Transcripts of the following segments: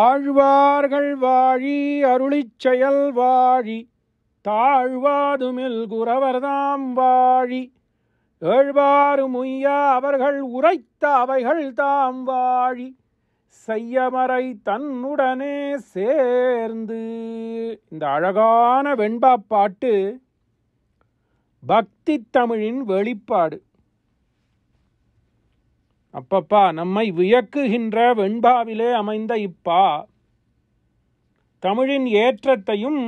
ஆழ்வார்கள் வாழி அருளி செயல் வாழி தாழ்வாதுமில் குரவர்தாம் வாழி ஏழ்வாறு முய்யா அவர்கள் உரைத்த அவைகள் தாம் வாழி செய்யமறை தன்னுடனே சேர்ந்து இந்த அழகான வெண்பாப்பாட்டு பக்தி தமிழின் வெளிப்பாடு அப்பப்பா நம்மை வியக்குகின்ற வெண்பாவிலே அமைந்த இப்பா தமிழின் ஏற்றத்தையும்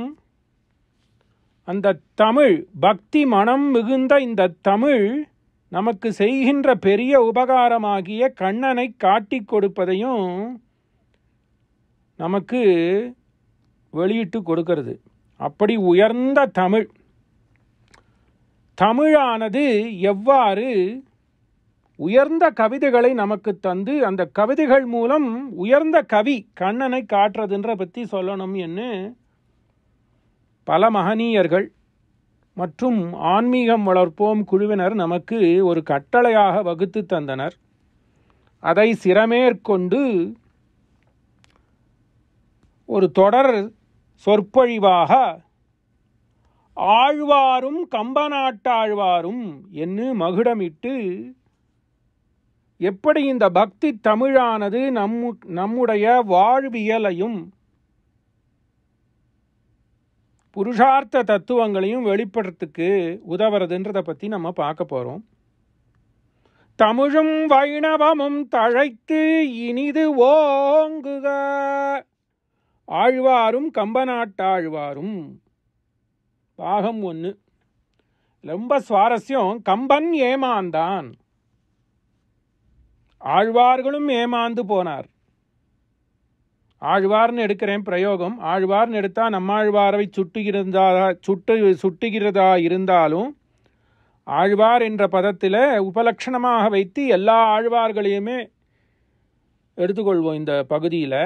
அந்த தமிழ் பக்தி மனம் மிகுந்த இந்த தமிழ் நமக்கு செய்கின்ற பெரிய உபகாரமாகிய கண்ணனை காட்டி கொடுப்பதையும் நமக்கு வெளியிட்டு கொடுக்கிறது அப்படி உயர்ந்த தமிழ் தமிழானது எவ்வாறு உயர்ந்த கவிதைகளை நமக்கு தந்து அந்த கவிதைகள் மூலம் உயர்ந்த கவி கண்ணனை காட்டுறதுன்ற பற்றி சொல்லணும் என்று பல மகனீயர்கள் மற்றும் ஆன்மீகம் வளர்ப்போம் குழுவினர் நமக்கு ஒரு கட்டளையாக வகுத்து தந்தனர் அதை சிறமேற்கொண்டு ஒரு தொடர் சொற்பொழிவாக ஆழ்வாரும் கம்பநாட்டாழ்வாரும் என்று மகுடமிட்டு எப்படி இந்த பக்தி தமிழானது நம்மு நம்முடைய வாழ்வியலையும் புருஷார்த்த தத்துவங்களையும் வெளிப்படுறதுக்கு உதவுறதுன்றதை பற்றி நம்ம பார்க்க போகிறோம் தமிழும் வைணவமும் தழைத்து இனிது ஓங்குக ஆழ்வாரும் கம்பநாட்டாழ்வாரும் பாகம் ஒன்று ரொம்ப சுவாரஸ்யம் கம்பன் ஏமாந்தான் ஆழ்வார்களும் ஏமாந்து போனார் ஆழ்வார்னு எடுக்கிறேன் பிரயோகம் ஆழ்வார்னு எடுத்தால் நம்மாழ்வாரவை சுட்டுகிறதா சுட்டு சுட்டுகிறதா இருந்தாலும் ஆழ்வார் என்ற பதத்தில் உபலக்ஷணமாக வைத்து எல்லா ஆழ்வார்களையுமே எடுத்துக்கொள்வோம் இந்த பகுதியில்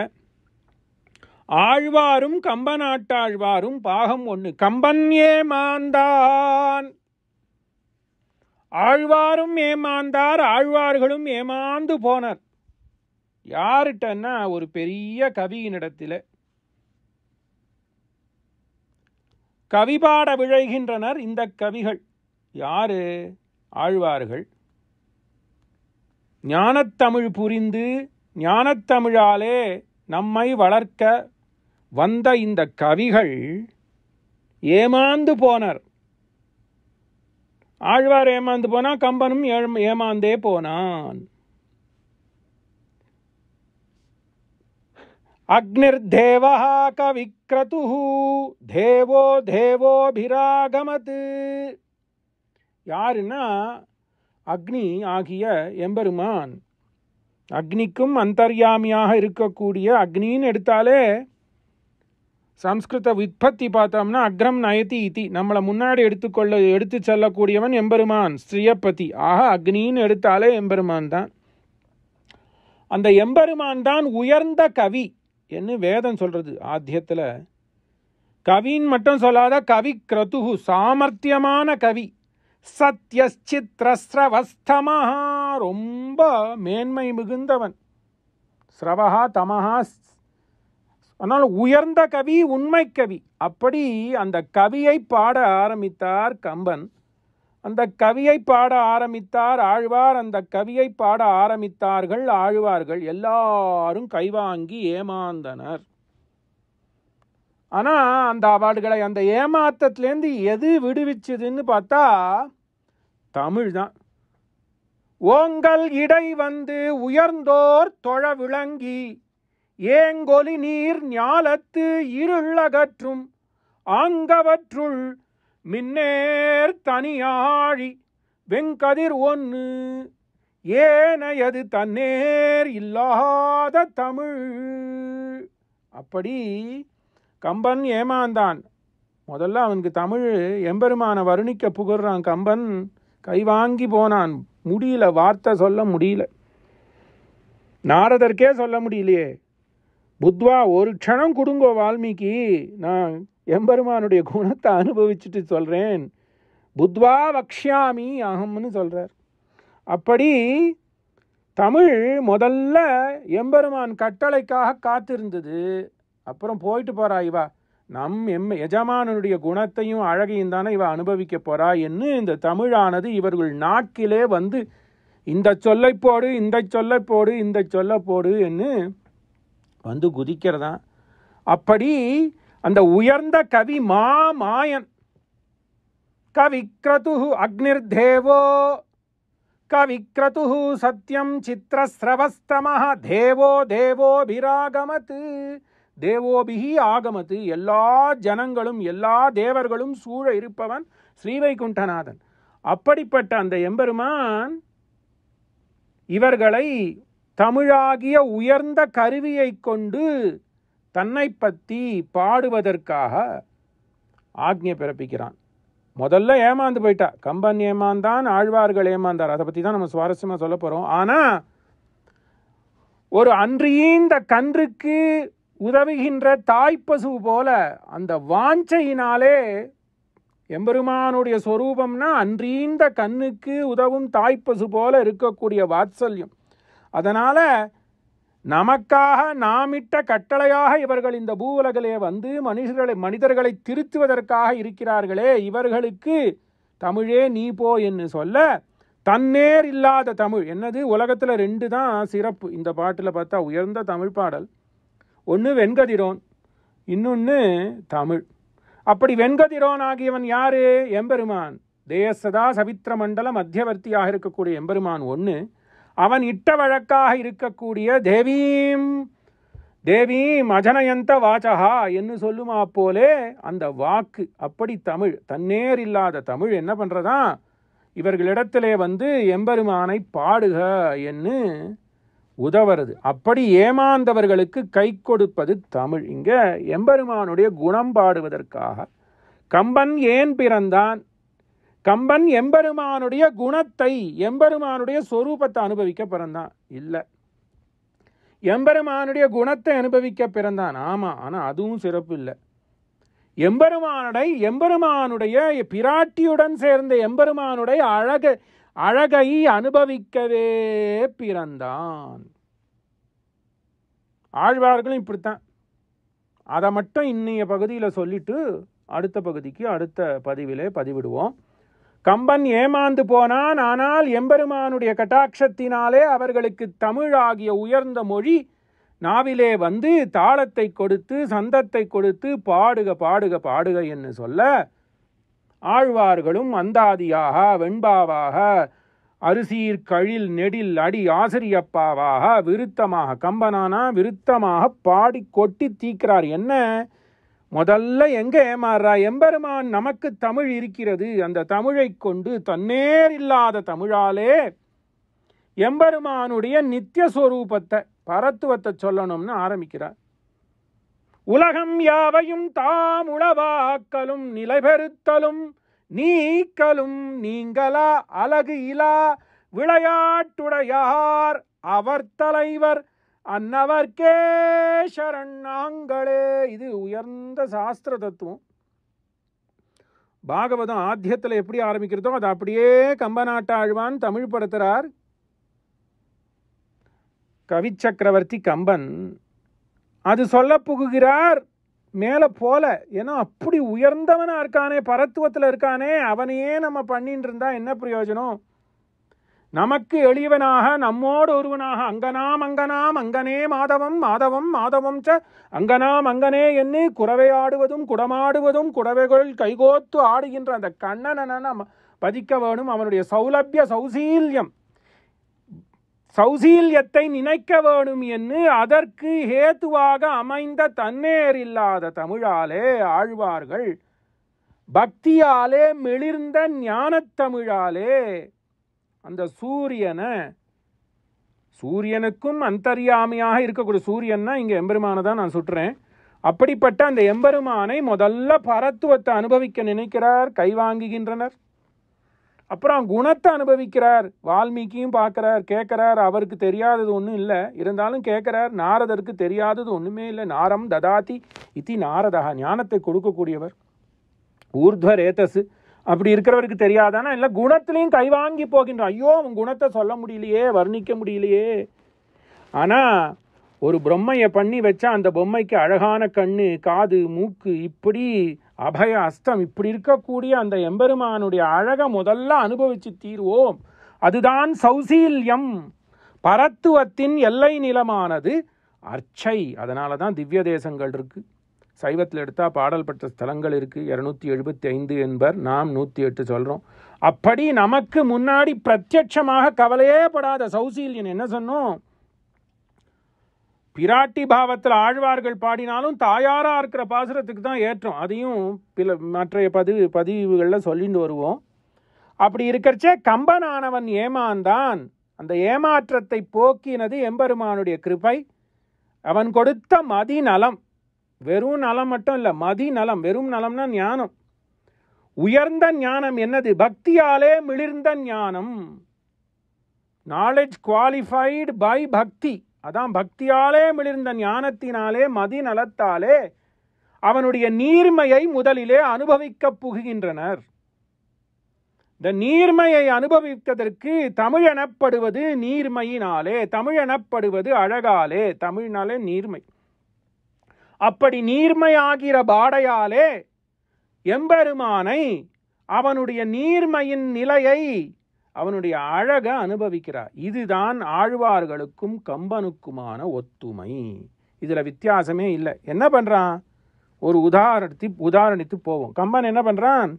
ஆழ்வாரும் கம்பநாட்டாழ்வாரும் பாகம் ஒன்று கம்பன் ஏமாந்தான் ஆழ்வாரும் ஏமாந்தார் ஆழ்வார்களும் ஏமாந்து போனார் யாருட்டன்னா ஒரு பெரிய கவியினிடத்தில் கவிபாட விழைகின்றனர் இந்த கவிகள் யாரு ஆழ்வார்கள் ஞானத்தமிழ் புரிந்து ஞானத்தமிழாலே நம்மை வளர்க்க வந்த இந்த கவிகள் ஏமாந்து போனர் ஆழ்வார் ஏமாந்து போனால் கம்பனும் ஏமாந்தே போனான் அக்னிர் தேவா கவிக்ரது தேவோ தேவோபிராகமது யாருன்னா அக்னி ஆகிய எம்பெருமான் அக்னிக்கும் அந்தர்யாமியாக இருக்கக்கூடிய அக்னின்னு எடுத்தாலே சம்ஸ்கிருத உற்பத்தி பார்த்தோம்னா அக்ரம் நயதி இதி நம்மளை முன்னாடி எடுத்துக்கொள்ள எடுத்து செல்லக்கூடியவன் எம்பெருமான் ஸ்ரீயப்பதி ஆக அக்னின்னு எடுத்தாலே எம்பெருமான் தான் அந்த எம்பெருமான் தான் உயர்ந்த கவி என்று வேதம் சொல்கிறது ஆத்தியத்தில் கவின்னு மட்டும் சொல்லாத கவி கிரதுகு சாமர்த்தியமான கவி சத்யச்சித்ரஸ்ரவஸ்தமாக ரொம்ப மேன்மை மிகுந்தவன் ஸ்ரவஹா தமஹா ஆனால் உயர்ந்த கவி உண்மை கவி அப்படி அந்த கவியை பாட ஆரம்பித்தார் கம்பன் அந்த கவியை பாட ஆரம்பித்தார் ஆழ்வார் அந்த கவியை பாட ஆரம்பித்தார்கள் ஆழ்வார்கள் எல்லாரும் கைவாங்கி ஏமாந்தனர் ஆனால் அந்த அவார்டுகளை அந்த ஏமாத்தத்துலேருந்து எது விடுவிச்சதுன்னு பார்த்தா தமிழ் தான் ஓங்கள் இடை வந்து உயர்ந்தோர் தொழ விளங்கி ஏங்கொலி நீர் ஞாலத்து இருளகற்றும் ஆங்கவற்றுள் மின்னேர் தனியாழி வெங்கதிர் ஒன்று ஏனையது தன்னேர் இல்லாத தமிழ் அப்படி கம்பன் ஏமாந்தான் முதல்ல அவனுக்கு தமிழ் எம்பெருமான வருணிக்க புகழ்றான் கம்பன் கைவாங்கி போனான் முடியல வார்த்தை சொல்ல முடியல நாரதர்க்கே சொல்ல முடியலையே புத்வா ஒரு க்ஷணம் கொடுங்கோ வால்மீகி நான் எம்பெருமானுடைய குணத்தை அனுபவிச்சுட்டு சொல்கிறேன் புத்வா வக்ஷாமி அகம்னு சொல்கிறார் அப்படி தமிழ் முதல்ல எம்பெருமான் கட்டளைக்காக காத்திருந்தது அப்புறம் போயிட்டு போகிறா இவா நம் எம் எஜமானனுடைய குணத்தையும் அழகையும் தானே இவ அனுபவிக்க போகிறா என்று இந்த தமிழானது இவர்கள் நாக்கிலே வந்து இந்த சொல்லை போடு இந்த சொல்லை போடு இந்த சொல்லை போடு என்று வந்து குதிக்கிறதா அப்படி அந்த உயர்ந்த கவி மா மாயன் கவிக்ரது தேவோ கவிக்ரது சத்யம் சித்திரஸ்ரவஸ்தம தேவோ பிராகமத்து தேவோபிகி ஆகமத்து எல்லா ஜனங்களும் எல்லா தேவர்களும் சூழ இருப்பவன் ஸ்ரீவைகுண்டநாதன் அப்படிப்பட்ட அந்த எம்பெருமான் இவர்களை தமிழாகிய உயர்ந்த கருவியை கொண்டு தன்னை பற்றி பாடுவதற்காக ஆக்ஞை பிறப்பிக்கிறான் முதல்ல ஏமாந்து போயிட்டா கம்பன் ஏமாந்தான் ஆழ்வார்கள் ஏமாந்தார் அதை பற்றி தான் நம்ம சுவாரஸ்யமாக சொல்ல போகிறோம் ஆனால் ஒரு அன்றியீந்த கன்றுக்கு உதவுகின்ற தாய்ப்பசு போல அந்த வாஞ்சையினாலே எம்பெருமானுடைய ஸ்வரூபம்னா அன்றியீந்த கண்ணுக்கு உதவும் தாய்ப்பசு போல இருக்கக்கூடிய வாத்சல்யம் அதனால் நமக்காக நாமிட்ட கட்டளையாக இவர்கள் இந்த பூவுலகிலே வந்து மனிதர்களை மனிதர்களை திருத்துவதற்காக இருக்கிறார்களே இவர்களுக்கு தமிழே நீ போ என்று சொல்ல தன்னேர் இல்லாத தமிழ் என்னது உலகத்தில் ரெண்டு தான் சிறப்பு இந்த பாட்டில் பார்த்தா உயர்ந்த தமிழ் பாடல் ஒன்று வெண்கதிரோன் இன்னொன்று தமிழ் அப்படி வெண்கதிரோன் ஆகியவன் யாரு எம்பெருமான் தேசதா சவித்திர மண்டல மத்தியவர்த்தியாக இருக்கக்கூடிய எம்பெருமான் ஒன்று அவன் இட்ட வழக்காக இருக்கக்கூடிய தேவீம் தேவீம் அஜனயந்த வாச்சகா என்று சொல்லுமா போலே அந்த வாக்கு அப்படி தமிழ் தன்னேர் இல்லாத தமிழ் என்ன பண்ணுறதா இவர்களிடத்திலே வந்து எம்பெருமானை பாடுக என்று உதவுறது அப்படி ஏமாந்தவர்களுக்கு கை கொடுப்பது தமிழ் இங்கே எம்பெருமானுடைய குணம் பாடுவதற்காக கம்பன் ஏன் பிறந்தான் கம்பன் எம்பெருமானுடைய குணத்தை எம்பெருமானுடைய சொரூபத்தை அனுபவிக்க பிறந்தான் இல்லை எம்பெருமானுடைய குணத்தை அனுபவிக்க பிறந்தான் ஆமாம் ஆனால் அதுவும் சிறப்பு இல்லை எம்பெருமானுடை எம்பெருமானுடைய பிராட்டியுடன் சேர்ந்த எம்பெருமானுடைய அழக அழகை அனுபவிக்கவே பிறந்தான் ஆழ்வார்களும் இப்படித்தான் அதை மட்டும் இன்னைய பகுதியில் சொல்லிட்டு அடுத்த பகுதிக்கு அடுத்த பதிவிலே பதிவிடுவோம் கம்பன் ஏமாந்து போனான் ஆனால் எம்பெருமானுடைய கட்டாட்சத்தினாலே அவர்களுக்கு தமிழாகிய உயர்ந்த மொழி நாவிலே வந்து தாளத்தை கொடுத்து சந்தத்தை கொடுத்து பாடுக பாடுக பாடுக என்று சொல்ல ஆழ்வார்களும் அந்தாதியாக வெண்பாவாக அரிசீர் கழில் நெடில் அடி ஆசிரியப்பாவாக விருத்தமாக கம்பனானா விருத்தமாக பாடி கொட்டி தீக்கிறார் என்ன முதல்ல எங்கே ஏமாறுறா எம்பெருமான் நமக்கு தமிழ் இருக்கிறது அந்த தமிழை கொண்டு தன்னேர் இல்லாத தமிழாலே எம்பெருமானுடைய நித்திய சொரூபத்தை பரத்துவத்தை சொல்லணும்னு ஆரம்பிக்கிறார் உலகம் யாவையும் தாம் உளவாக்கலும் நிலைபெறுத்தலும் நீக்கலும் நீங்களா அழகு இலா விளையாட்டுடையார் அவர் தலைவர் அன்னவர்க்கே சரணாங்களே இது உயர்ந்த சாஸ்திர தத்துவம் பாகவதம் ஆத்தியத்தில் எப்படி ஆரம்பிக்கிறதோ அதை அப்படியே கம்பநாட்டாழ்வான் தமிழ் படுத்துகிறார் கவிச்சக்கரவர்த்தி கம்பன் அது சொல்ல புகுகிறார் மேலே போல ஏன்னா அப்படி உயர்ந்தவனாக இருக்கானே பரத்துவத்தில் இருக்கானே அவனையே நம்ம பண்ணின்னு இருந்தால் என்ன பிரயோஜனம் நமக்கு எளியவனாக நம்மோடு ஒருவனாக அங்கனாம் அங்கனாம் அங்கனே மாதவம் மாதவம் மாதவம் ச அங்கனாம் அங்கனே எண்ணி ஆடுவதும் குடமாடுவதும் குடவைகள் கைகோத்து ஆடுகின்ற அந்த கண்ணனை நம்ம பதிக்க வேணும் அவனுடைய சௌலபிய சௌசீல்யம் சௌசீல்யத்தை நினைக்க வேணும் என்று அதற்கு ஹேத்துவாக அமைந்த தன்னேர் இல்லாத தமிழாலே ஆழ்வார்கள் பக்தியாலே மெளிர்ந்த ஞானத்தமிழாலே அந்த சூரியனை சூரியனுக்கும் அந்தரியாமையாக இருக்கக்கூடிய சூரியன்னா இங்கே எம்பெருமானை தான் நான் சுட்டுறேன் அப்படிப்பட்ட அந்த எம்பெருமானை முதல்ல பரத்துவத்தை அனுபவிக்க நினைக்கிறார் கைவாங்குகின்றனர் அப்புறம் குணத்தை அனுபவிக்கிறார் வால்மீகியும் பார்க்குறார் கேட்குறார் அவருக்கு தெரியாதது ஒன்றும் இல்லை இருந்தாலும் கேட்குறார் நாரதருக்கு தெரியாதது ஒன்றுமே இல்லை நாரம் ததாதி இத்தி நாரதா ஞானத்தை கொடுக்கக்கூடியவர் ஊர்துவர் ரேதசு அப்படி இருக்கிறவருக்கு தெரியாதானா இல்லை குணத்துலேயும் கைவாங்கி போகின்றோம் ஐயோ அவன் குணத்தை சொல்ல முடியலையே வர்ணிக்க முடியலையே ஆனால் ஒரு பிரம்மையை பண்ணி வச்சா அந்த பொம்மைக்கு அழகான கண்ணு காது மூக்கு இப்படி அபய அஸ்தம் இப்படி இருக்கக்கூடிய அந்த எம்பெருமானுடைய அழகை முதல்ல அனுபவிச்சு தீர்வோம் அதுதான் சௌசீல்யம் பரத்துவத்தின் எல்லை நிலமானது அர்ச்சை அதனால தான் திவ்ய தேசங்கள் இருக்குது சைவத்தில் எடுத்தால் பாடல் பெற்ற ஸ்தலங்கள் இருக்குது இரநூத்தி எழுபத்தி ஐந்து என்பர் நாம் நூற்றி எட்டு சொல்கிறோம் அப்படி நமக்கு முன்னாடி பிரத்யட்சமாக கவலையே படாத சௌசீல்யன் என்ன சொன்னோம் பிராட்டி பாவத்தில் ஆழ்வார்கள் பாடினாலும் தாயாராக இருக்கிற பாசுரத்துக்கு தான் ஏற்றம் அதையும் பில மற்றைய பதிவு பதிவுகளில் சொல்லிட்டு வருவோம் அப்படி இருக்கிறச்சே கம்பனானவன் ஏமாந்தான் அந்த ஏமாற்றத்தை போக்கினது எம்பெருமானுடைய கிருப்பை அவன் கொடுத்த மதிநலம் வெறும் நலம் மட்டும் இல்லை மதி நலம் வெறும் நலம்னா ஞானம் உயர்ந்த ஞானம் என்னது பக்தியாலே மிளிர்ந்த ஞானம் நாலேஜ் குவாலிஃபைடு பை பக்தி அதான் பக்தியாலே மிளிர்ந்த ஞானத்தினாலே மதி நலத்தாலே அவனுடைய நீர்மையை முதலிலே அனுபவிக்கப் புகுகின்றனர் இந்த நீர்மையை அனுபவித்ததற்கு தமிழ் எனப்படுவது நீர்மையினாலே தமிழ் எனப்படுவது அழகாலே தமிழ்னாலே நீர்மை அப்படி நீர்மையாகிற பாடையாலே எம்பெருமானை அவனுடைய நீர்மையின் நிலையை அவனுடைய அழக அனுபவிக்கிறார் இதுதான் ஆழ்வார்களுக்கும் கம்பனுக்குமான ஒத்துமை இதில் வித்தியாசமே இல்லை என்ன பண்ணுறான் ஒரு உதாரணத்தை உதாரணித்து போவோம் கம்பன் என்ன பண்ணுறான்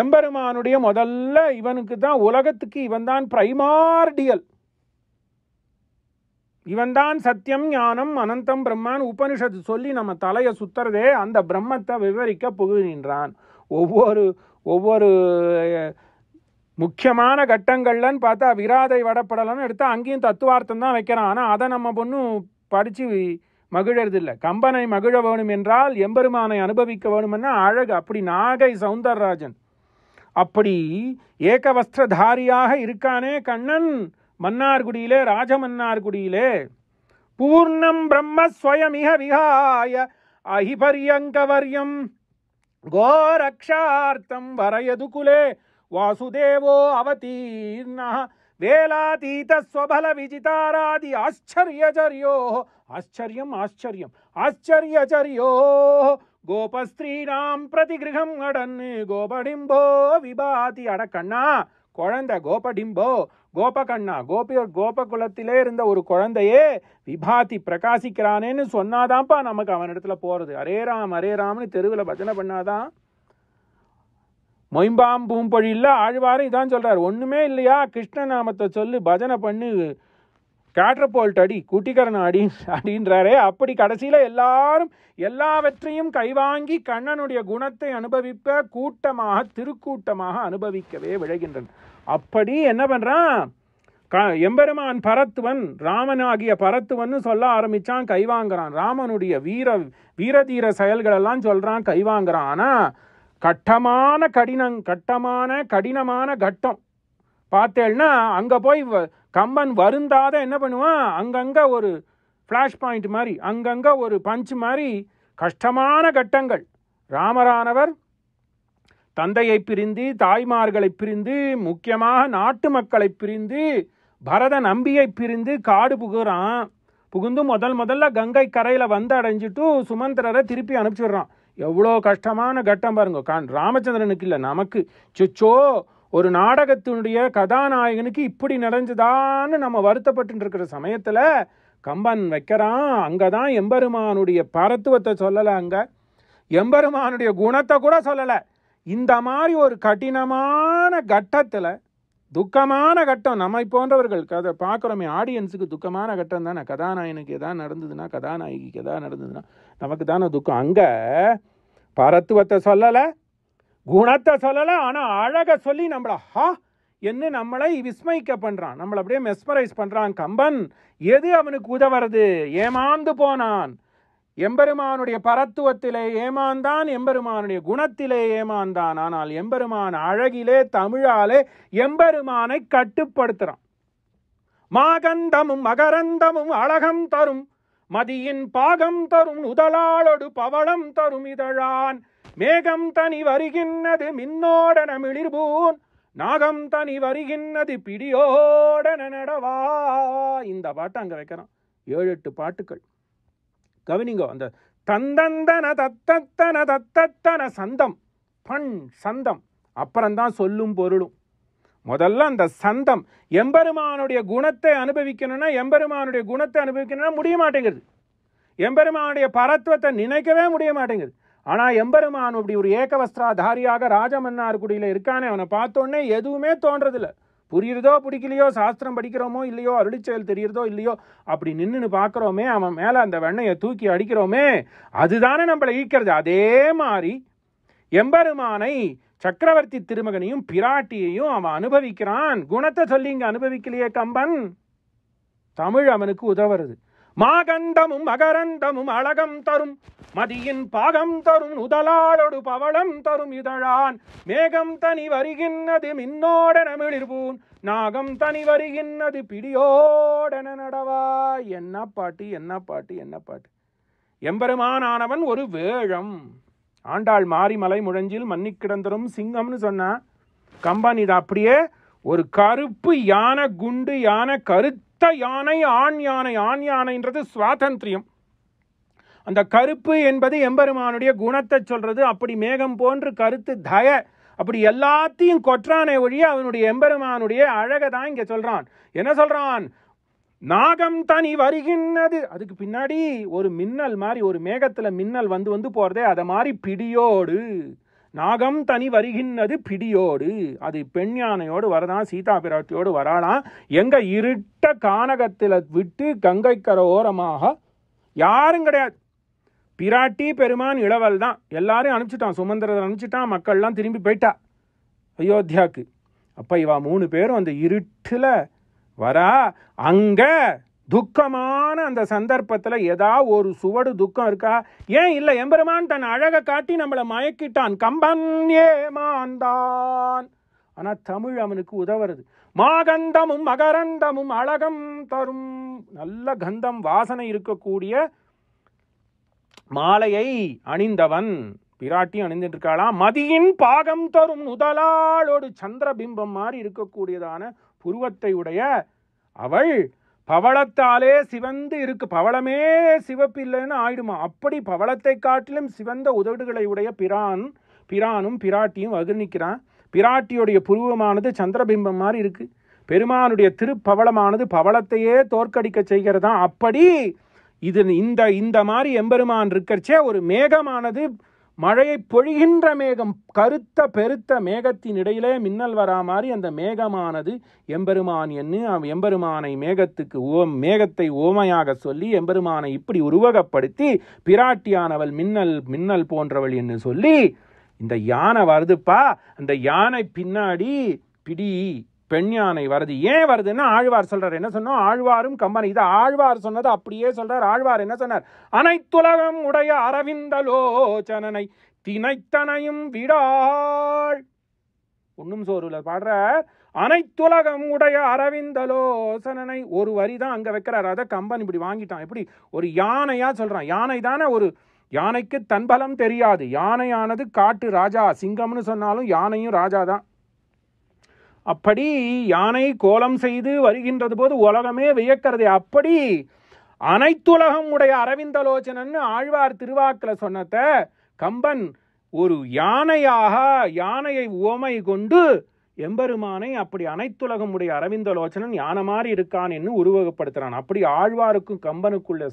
எம்பெருமானுடைய முதல்ல இவனுக்கு தான் உலகத்துக்கு இவன் தான் பிரைமார்டியல் இவன்தான் சத்தியம் ஞானம் அனந்தம் பிரம்மான் உபனிஷத்து சொல்லி நம்ம தலையை சுத்துறதே அந்த பிரம்மத்தை விவரிக்க புகுகின்றான் ஒவ்வொரு ஒவ்வொரு முக்கியமான கட்டங்கள்லன்னு பார்த்தா விராதை வடப்படலன்னு எடுத்தா அங்கேயும் தத்துவார்த்தம் தான் வைக்கிறான் ஆனால் அதை நம்ம பொண்ணும் படித்து இல்லை கம்பனை மகிழ வேணும் என்றால் எம்பெருமானை அனுபவிக்க வேணும்னா அழகு அப்படி நாகை சவுந்தரராஜன் அப்படி ஏகவஸ்திரதாரியாக இருக்கானே கண்ணன் மன்னார்குடியிலே ராஜமன்னார்குடியிலே பூர்ணம் பிரம்மஸ்வயமிக விகாய அஹிபரியங்கவரியம் கோரக்ஷார்த்தம் வரையது குலே வாசுதேவோ அவதீர்ணா வேலாதீதஸ்வபல விஜிதாராதி ஆச்சரியச்சரியோ ஆச்சரியம் ஆச்சரியம் ஆச்சரியச்சரியோ கோபஸ்திரீனாம் பிரதிகிரகம் அடன்னு கோபடிம்போ விபாதி அடக்கண்ணா குழந்த கோபடிம்போ கோபகண்ணா கோபிய கோப குலத்திலே இருந்த ஒரு குழந்தையே விபாதி பிரகாசிக்கிறானேன்னு சொன்னாதான்ப்பா நமக்கு அவன் இடத்துல போகிறது அரே ராம் அரே ராம்னு தெருவில் பஜனை பண்ணாதான் மொயம்பாம் பூம்பொழியில் ஆழ்வாரும் இதான் சொல்கிறார் ஒன்றுமே இல்லையா கிருஷ்ண நாமத்தை சொல்லி பஜனை பண்ணு கேட்ரபோல்ட் அடி குட்டிக்கரன் அடி அப்படின்றாரே அப்படி கடைசியில் எல்லாரும் எல்லாவற்றையும் கைவாங்கி கண்ணனுடைய குணத்தை அனுபவிப்ப கூட்டமாக திருக்கூட்டமாக அனுபவிக்கவே விழைகின்றன அப்படி என்ன பண்ணுறான் க எம்பெருமான் பரத்துவன் ராமன் ஆகிய பரத்துவன் சொல்ல ஆரம்பித்தான் கைவாங்கிறான் ராமனுடைய வீர வீரதீர செயல்களெல்லாம் சொல்கிறான் கைவாங்கிறான் ஆனால் கட்டமான கடினங் கட்டமான கடினமான கட்டம் பார்த்தேன்னா அங்கே போய் கம்பன் வருந்தாத என்ன பண்ணுவான் அங்கங்கே ஒரு ஃப்ளாஷ் பாயிண்ட் மாதிரி அங்கங்கே ஒரு பஞ்ச் மாதிரி கஷ்டமான கட்டங்கள் ராமரானவர் தந்தையை பிரிந்து தாய்மார்களை பிரிந்து முக்கியமாக நாட்டு மக்களை பிரிந்து பரத நம்பியை பிரிந்து காடு புகுறான் புகுந்து முதல் முதல்ல கங்கை கரையில் வந்து அடைஞ்சிட்டு சுமந்திரரை திருப்பி அனுப்பிச்சிடுறான் எவ்வளோ கஷ்டமான கட்டம் பாருங்க கான் ராமச்சந்திரனுக்கு இல்லை நமக்கு சுச்சோ ஒரு நாடகத்தினுடைய கதாநாயகனுக்கு இப்படி நடஞ்சுதான்னு நம்ம வருத்தப்பட்டு இருக்கிற சமயத்தில் கம்பன் வைக்கிறான் அங்கே தான் எம்பெருமானுடைய பரத்துவத்தை சொல்லலை அங்கே எம்பெருமானுடைய குணத்தை கூட சொல்லலை இந்த மாதிரி ஒரு கடினமான கட்டத்தில் துக்கமான கட்டம் நம்மை போன்றவர்கள் கதை பார்க்குறோமே ஆடியன்ஸுக்கு துக்கமான கட்டம் தானே கதாநாயனுக்கு எதா நடந்ததுன்னா கதாநாயகிக்கு எதாவது நடந்ததுன்னா நமக்கு தானே துக்கம் அங்கே பரத்துவத்தை சொல்லலை குணத்தை சொல்லலை ஆனால் அழகை சொல்லி நம்மளை ஹா என்ன நம்மளை விஸ்மயிக்க பண்ணுறான் நம்மளை அப்படியே மெஸ்மரைஸ் பண்ணுறான் கம்பன் எது அவனுக்கு உதவுறது ஏமாந்து போனான் எம்பெருமானுடைய பரத்துவத்திலே ஏமாந்தான் எம்பெருமானுடைய குணத்திலே ஏமாந்தான் ஆனால் எம்பெருமான் அழகிலே தமிழாலே எம்பெருமானை கட்டுப்படுத்துகிறான் மாகந்தமும் மகரந்தமும் அழகம் தரும் மதியின் பாகம் தரும் உதலாளொடு பவளம் தரும் இதழான் மேகம் தனி வருகின்றது மின்னோடன மிளிர்பூன் நாகம் தனி வருகின்றது பிடியோடன நடவா இந்த பாட்டு அங்கே வைக்கிறான் ஏழு எட்டு பாட்டுக்கள் கவனிங்கோ அந்த தந்தந்தன தத்தத்தன தத்தத்தன சந்தம் பண் சந்தம் அப்புறம்தான் சொல்லும் பொருளும் முதல்ல அந்த சந்தம் எம்பெருமானுடைய குணத்தை அனுபவிக்கணும்னா எம்பெருமானுடைய குணத்தை அனுபவிக்கணும்னா முடிய மாட்டேங்கிறது எம்பெருமானுடைய பரத்துவத்தை நினைக்கவே முடிய மாட்டேங்குது ஆனால் எம்பெருமான் அப்படி ஒரு ஏகவஸ்திராதாரியாக குடியில் இருக்கானே அவனை பார்த்தோன்னே எதுவுமே தோன்றதில்லை புரியுறதோ பிடிக்கலையோ சாஸ்திரம் படிக்கிறோமோ இல்லையோ அருளிச்செயல் தெரியுறதோ இல்லையோ அப்படி நின்றுன்னு பார்க்குறோமே அவன் மேலே அந்த வெண்ணையை தூக்கி அடிக்கிறோமே அதுதானே நம்மளை ஈக்கிறது அதே மாதிரி எம்பெருமானை சக்கரவர்த்தி திருமகனையும் பிராட்டியையும் அவன் அனுபவிக்கிறான் குணத்தை சொல்லி இங்கே அனுபவிக்கலையே கம்பன் தமிழ் அவனுக்கு உதவுறது மாகண்டமும் மகரண்டமும் அழகம் தரும் மதியின் பாகம் தரும் உதலாளொடு பவளம் தரும் இதழான் மேகம் தனி வருகின்றது மின்னோடன மிளிர்பூன் நாகம் தனி வருகின்றது பிடியோடன நடவாய் என்ன பாட்டு என்ன பாட்டு என்ன பாட்டு எம்பெருமானானவன் ஒரு வேழம் ஆண்டாள் மாரிமலை முழஞ்சில் மன்னி கிடந்தரும் சிங்கம்னு சொன்னா கம்பன் இது அப்படியே ஒரு கருப்பு யானை குண்டு யானை கருத்து ரத்த யானை ஆண் யானை ஆண் யானைன்றது சுவாதந்திரியம் அந்த கருப்பு என்பது எம்பெருமானுடைய குணத்தை சொல்றது அப்படி மேகம் போன்று கருத்து தய அப்படி எல்லாத்தையும் கொற்றானை ஒழிய அவனுடைய எம்பெருமானுடைய அழகை தான் இங்கே சொல்கிறான் என்ன சொல்கிறான் நாகம் தனி வருகின்றது அதுக்கு பின்னாடி ஒரு மின்னல் மாதிரி ஒரு மேகத்தில் மின்னல் வந்து வந்து போகிறதே அதை மாதிரி பிடியோடு நாகம் தனி வருகின்றது பிடியோடு அது பெண் யானையோடு வரதான் சீதா பிராட்டியோடு வராளாம் எங்க இருட்ட கானகத்தில் விட்டு கங்கை ஓரமாக யாரும் கிடையாது பிராட்டி பெருமான் இளவல் தான் எல்லாரும் அனுப்பிச்சிட்டான் சுமந்திரத்தை அனுப்பிச்சிட்டான் மக்கள்லாம் திரும்பி போயிட்டா அயோத்தியாவுக்கு அப்போ இவா மூணு பேரும் அந்த இருட்டில் வரா அங்கே துக்கமான அந்த சந்தர்ப்பத்தில் ஏதாவது ஒரு சுவடு துக்கம் இருக்கா ஏன் இல்லை எம்பெருமான் தன் அழகை காட்டி நம்மளை மயக்கிட்டான் கம்பன் ஏமாந்தான் ஆனால் தமிழ் அவனுக்கு உதவுறது மாகந்தமும் மகரந்தமும் அழகம் தரும் நல்ல கந்தம் வாசனை இருக்கக்கூடிய மாலையை அணிந்தவன் பிராட்டி அணிந்துட்டு இருக்காளாம் மதியின் பாகம் தரும் முதலாளோடு சந்திர பிம்பம் மாதிரி இருக்கக்கூடியதான புருவத்தை உடைய அவள் பவளத்தாலே சிவந்து இருக்கு பவளமே சிவப்பு இல்லைன்னு ஆயிடுமா அப்படி பவளத்தை காட்டிலும் சிவந்த உதடுகளை உடைய பிரான் பிரானும் பிராட்டியும் வர்ணிக்கிறான் பிராட்டியுடைய புருவமானது சந்திரபிம்பம் மாதிரி இருக்கு பெருமானுடைய திருப்பவளமானது பவளத்தையே தோற்கடிக்க செய்கிறதா அப்படி இது இந்த இந்த மாதிரி எம்பெருமான் இருக்கிறச்சே ஒரு மேகமானது மழையை பொழிகின்ற மேகம் கருத்த பெருத்த மேகத்தின் இடையிலே மின்னல் வரா மாதிரி அந்த மேகமானது எம்பெருமான் என்று எம்பெருமானை மேகத்துக்கு ஓ மேகத்தை ஓமையாக சொல்லி எம்பெருமானை இப்படி உருவகப்படுத்தி பிராட்டியானவள் மின்னல் மின்னல் போன்றவள் என்று சொல்லி இந்த யானை வருதுப்பா அந்த யானை பின்னாடி பிடி பெண் யானை வருது ஏன் வருதுன்னா ஆழ்வார் சொல்றார் என்ன சொன்னோம் ஆழ்வாரும் கம்பனை இது ஆழ்வார் சொன்னது அப்படியே சொல்றார் ஆழ்வார் என்ன சொன்னார் அனைத்துலகம் உடைய அரவிந்தலோச்சனனை தினைத்தனையும் விடாள் ஒன்னும் சோறுல பாடுறார் அனைத்துலகம் உடைய அரவிந்தலோசனனை ஒரு வரி தான் அங்கே வைக்கிறார் அதை கம்பன் இப்படி வாங்கிட்டான் எப்படி ஒரு யானையா சொல்கிறான் யானை தானே ஒரு யானைக்கு தன்பலம் தெரியாது யானையானது காட்டு ராஜா சிங்கம்னு சொன்னாலும் யானையும் ராஜா தான் அப்படி யானை கோலம் செய்து வருகின்றது போது உலகமே வியக்கிறது அப்படி அனைத்துலகம் உடைய அரவிந்தலோச்சனன் ஆழ்வார் திருவாக்கில் சொன்னத கம்பன் ஒரு யானையாக யானையை ஓமை கொண்டு எம்பெருமானை அப்படி அனைத்துலகம் உடைய அரவிந்தலோச்சனன் யானை மாதிரி இருக்கான் என்று உருவகப்படுத்துகிறான் அப்படி ஆழ்வாருக்கும் கம்பனுக்குள்ள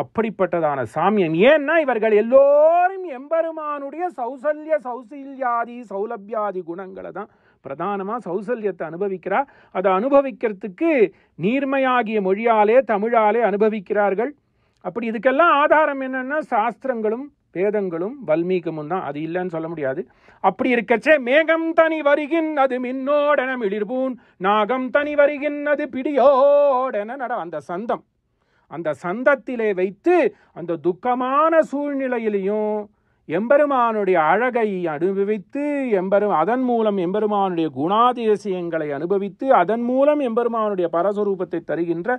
அப்படிப்பட்டதான சாமியம் ஏன்னா இவர்கள் எல்லோரும் எம்பெருமானுடைய சௌசல்ய சௌசல்யாதி சௌலபியாதி குணங்களை தான் பிரதானமாக சௌசல்யத்தை அனுபவிக்கிறா அதை அனுபவிக்கிறதுக்கு நீர்மையாகிய மொழியாலே தமிழாலே அனுபவிக்கிறார்கள் அப்படி இதுக்கெல்லாம் ஆதாரம் என்னென்னா சாஸ்திரங்களும் வேதங்களும் வல்மீகமும் தான் அது இல்லைன்னு சொல்ல முடியாது அப்படி இருக்கச்சே மேகம் தனி வருகின் அது மின்னோடன மிளிர்பூன் நாகம் தனி வருகின் அது பிடியோடன நட அந்த சந்தம் அந்த சந்தத்திலே வைத்து அந்த துக்கமான சூழ்நிலையிலையும் எம்பெருமானுடைய அழகை அனுபவித்து எம்பெரும் அதன் மூலம் எம்பெருமானுடைய குணாதிசயங்களை அனுபவித்து அதன் மூலம் எம்பெருமானுடைய பரஸ்வரூபத்தை தருகின்ற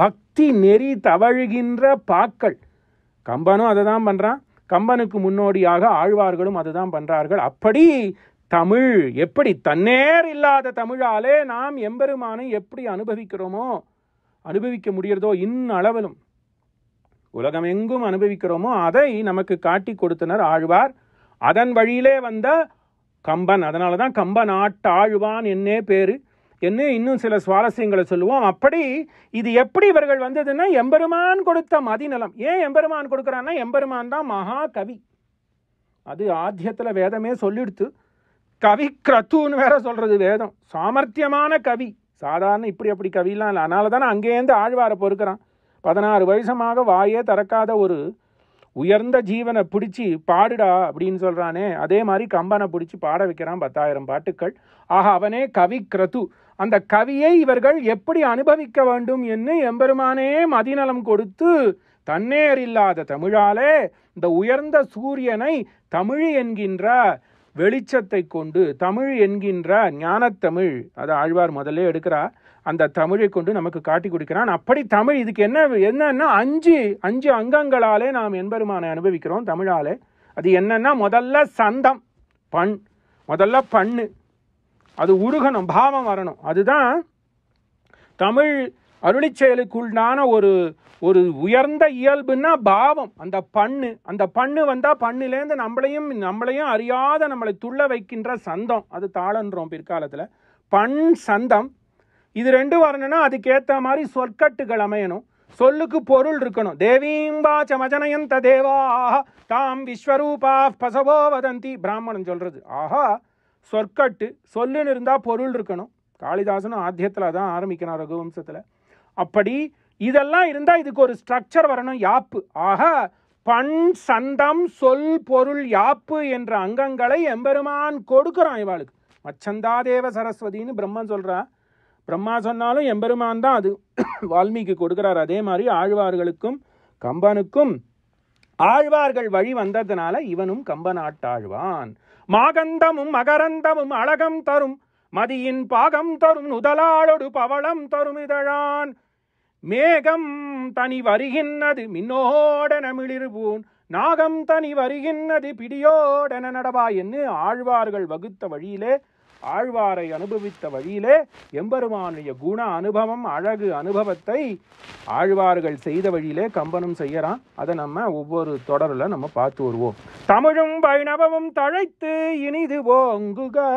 பக்தி நெறி தவழ்கின்ற பாக்கள் கம்பனும் அதை தான் பண்ணுறான் கம்பனுக்கு முன்னோடியாக ஆழ்வார்களும் அதுதான் பண்ணுறார்கள் அப்படி தமிழ் எப்படி தன்னேர் இல்லாத தமிழாலே நாம் எம்பெருமானை எப்படி அனுபவிக்கிறோமோ அனுபவிக்க முடிகிறதோ இன்னளவிலும் உலகம் எங்கும் அனுபவிக்கிறோமோ அதை நமக்கு காட்டி கொடுத்தனர் ஆழ்வார் அதன் வழியிலே வந்த கம்பன் அதனால தான் கம்பன் ஆழ்வான் என்னே பேர் என்ன இன்னும் சில சுவாரஸ்யங்களை சொல்லுவோம் அப்படி இது எப்படி இவர்கள் வந்ததுன்னா எம்பெருமான் கொடுத்த மதிநலம் ஏன் எம்பெருமான் கொடுக்குறான்னா எம்பெருமான் தான் மகா கவி அது ஆத்தியத்தில் வேதமே சொல்லிடுத்து கவி கிரத்துன்னு வேற சொல்கிறது வேதம் சாமர்த்தியமான கவி சாதாரண இப்படி அப்படி கவிலாம் இல்லை அதனால தானே அங்கேருந்து ஆழ்வாரை பொறுக்கிறான் பதினாறு வருஷமாக வாயே திறக்காத ஒரு உயர்ந்த ஜீவனை பிடிச்சி பாடுடா அப்படின்னு சொல்கிறானே அதே மாதிரி கம்பனை பிடிச்சி பாட வைக்கிறான் பத்தாயிரம் பாட்டுக்கள் ஆக அவனே கவி கிரது அந்த கவியை இவர்கள் எப்படி அனுபவிக்க வேண்டும் என்று எம்பெருமானே மதிநலம் கொடுத்து தன்னேர் இல்லாத தமிழாலே இந்த உயர்ந்த சூரியனை தமிழ் என்கின்ற வெளிச்சத்தை கொண்டு தமிழ் என்கின்ற ஞானத்தமிழ் அதை ஆழ்வார் முதல்ல எடுக்கிறார் அந்த தமிழை கொண்டு நமக்கு காட்டி கொடுக்கிறான் அப்படி தமிழ் இதுக்கு என்ன என்னன்னா அஞ்சு அஞ்சு அங்கங்களாலே நாம் என்பருமானை அனுபவிக்கிறோம் தமிழாலே அது என்னன்னா முதல்ல சந்தம் பண் முதல்ல பண்ணு அது உருகணும் பாவம் வரணும் அதுதான் தமிழ் அருளி செயலுக்குள்ளான ஒரு ஒரு உயர்ந்த இயல்புன்னா பாவம் அந்த பண்ணு அந்த பண்ணு வந்தால் பண்ணுலேருந்து நம்மளையும் நம்மளையும் அறியாத நம்மளை துள்ள வைக்கின்ற சந்தம் அது தாளன்றோம் பிற்காலத்தில் பண் சந்தம் இது ரெண்டும் வரணும்னா அதுக்கேற்ற மாதிரி சொற்கட்டுகள் அமையணும் சொல்லுக்கு பொருள் இருக்கணும் தேவீம்பா சமஜனயந்த தேவா தாம் விஸ்வரூபா பசவோ வதந்தி பிராமணன் சொல்கிறது ஆஹா சொற்கட்டு சொல்லுன்னு இருந்தால் பொருள் இருக்கணும் காளிதாசனும் ஆத்தியத்தில் தான் ஆரம்பிக்கிறான் ரகுவம்சத்தில் அப்படி இதெல்லாம் இருந்தால் இதுக்கு ஒரு ஸ்ட்ரக்சர் வரணும் யாப்பு ஆக பண் சந்தம் சொல் பொருள் யாப்பு என்ற அங்கங்களை எம்பெருமான் கொடுக்குறான் இவாளுக்கு மச்சந்தா தேவ சரஸ்வதினு பிரம்மன் சொல்கிறான் பிரம்மா சொன்னாலும் எம்பெருமான் தான் அது வால்மீகி கொடுக்குறார் அதே மாதிரி ஆழ்வார்களுக்கும் கம்பனுக்கும் ஆழ்வார்கள் வழி வந்ததுனால இவனும் கம்பனாட்டாழ்வான் மாகந்தமும் மகரந்தமும் அழகம் தரும் மதியின் பாகம் தரும் உதலாளொடு பவளம் தரும் இதழான் மேகம் தனி வருகின்றது மின்னோடன மிளிர்பூன் நாகம் தனி வருகின்றது பிடியோடன நடவா என்று ஆழ்வார்கள் வகுத்த வழியிலே ஆழ்வாரை அனுபவித்த வழியிலே எம்பெருமானுடைய குண அனுபவம் அழகு அனுபவத்தை ஆழ்வார்கள் செய்த வழியிலே கம்பனும் செய்யறான் அதை நம்ம ஒவ்வொரு தொடரில் நம்ம பார்த்து வருவோம் தமிழும் வைணவமும் தழைத்து இனிது ஓங்குக